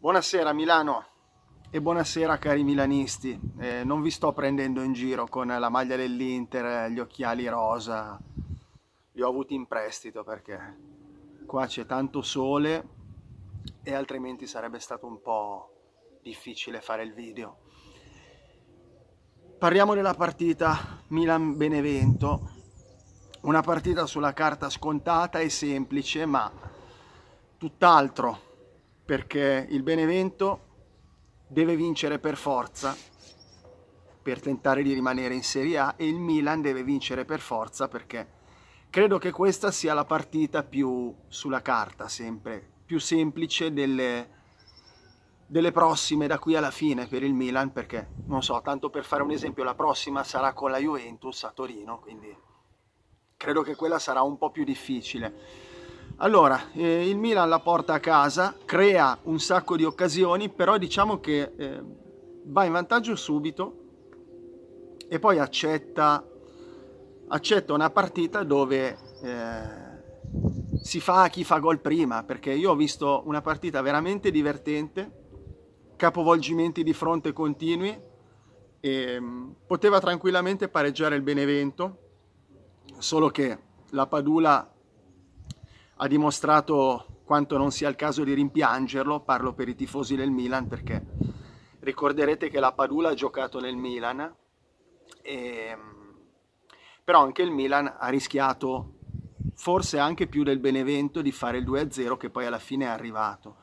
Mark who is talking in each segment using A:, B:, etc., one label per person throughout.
A: Buonasera Milano e buonasera cari milanisti. Eh, non vi sto prendendo in giro con la maglia dell'Inter, gli occhiali rosa. Li ho avuti in prestito perché qua c'è tanto sole e altrimenti sarebbe stato un po' difficile fare il video. Parliamo della partita Milan-Benevento. Una partita sulla carta scontata e semplice, ma tutt'altro perché il Benevento deve vincere per forza per tentare di rimanere in Serie A e il Milan deve vincere per forza perché credo che questa sia la partita più sulla carta sempre, più semplice delle, delle prossime da qui alla fine per il Milan perché non so, tanto per fare un esempio, la prossima sarà con la Juventus a Torino, quindi credo che quella sarà un po' più difficile allora, eh, il Milan la porta a casa, crea un sacco di occasioni, però diciamo che eh, va in vantaggio subito e poi accetta, accetta una partita dove eh, si fa chi fa gol prima, perché io ho visto una partita veramente divertente, capovolgimenti di fronte continui, e, mm, poteva tranquillamente pareggiare il Benevento, solo che la Padula ha dimostrato quanto non sia il caso di rimpiangerlo, parlo per i tifosi del Milan perché ricorderete che la Padula ha giocato nel Milan, e... Ehm, però anche il Milan ha rischiato forse anche più del Benevento di fare il 2-0 che poi alla fine è arrivato.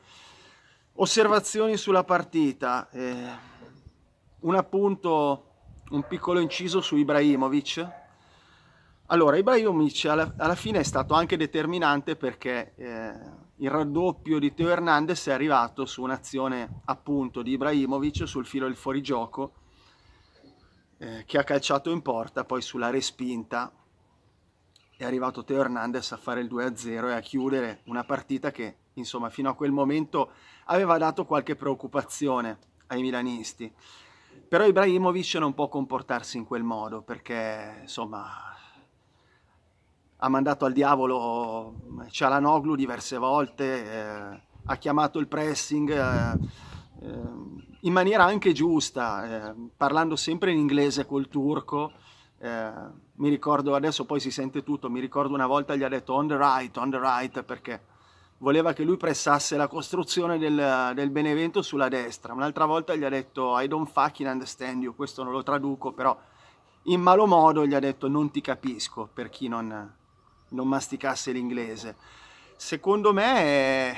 A: Osservazioni sulla partita, eh, un appunto, un piccolo inciso su Ibrahimovic, allora, Ibrahimovic alla, alla fine è stato anche determinante perché eh, il raddoppio di Teo Hernandez è arrivato su un'azione appunto di Ibrahimovic sul filo del fuorigioco eh, che ha calciato in porta, poi sulla respinta è arrivato Teo Hernandez a fare il 2-0 e a chiudere una partita che insomma fino a quel momento aveva dato qualche preoccupazione ai milanisti. Però Ibrahimovic non può comportarsi in quel modo perché insomma ha mandato al diavolo eh, Cialanoglu diverse volte, eh, ha chiamato il pressing eh, eh in maniera anche giusta, eh, parlando sempre in inglese col turco. mi ricordo adesso poi si sente tutto, mi ricordo una volta gli ha detto on the right, on the right perché voleva che lui pressasse la costruzione del, del Benevento sulla destra. Un'altra volta gli ha detto I don't fucking understand you, questo non lo traduco, però in malo modo gli ha detto non ti capisco per chi non, non masticasse l'inglese. Secondo me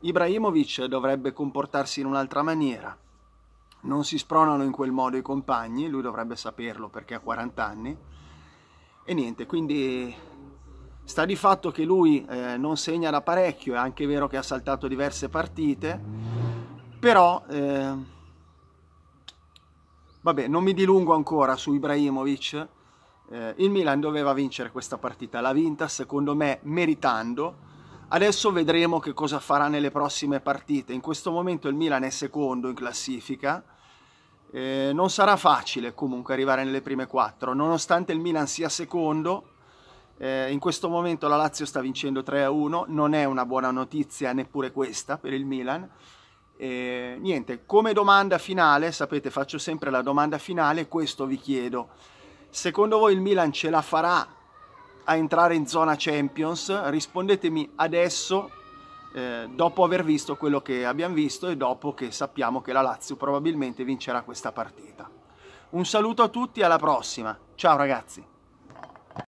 A: Ibrahimovic dovrebbe comportarsi in un'altra maniera. Non si spronano in quel modo i compagni, lui dovrebbe saperlo perché ha 40 anni. E niente, quindi sta di fatto che lui eh, non segna da parecchio, è anche vero che ha saltato diverse partite, però eh, vabbè, non mi dilungo ancora su Ibrahimovic eh, il Milan doveva vincere questa partita, l'ha vinta secondo me meritando. Adesso vedremo che cosa farà nelle prossime partite. In questo momento il Milan è secondo in classifica. Eh, non sarà facile comunque arrivare nelle prime quattro, nonostante il Milan sia secondo. Eh, in questo momento la Lazio sta vincendo 3-1, non è una buona notizia neppure questa per il Milan. Eh, niente, come domanda finale, sapete faccio sempre la domanda finale, questo vi chiedo. Secondo voi il Milan ce la farà a entrare in zona Champions? Rispondetemi adesso, eh, dopo aver visto quello che abbiamo visto e dopo che sappiamo che la Lazio probabilmente vincerà questa partita. Un saluto a tutti, alla prossima. Ciao ragazzi.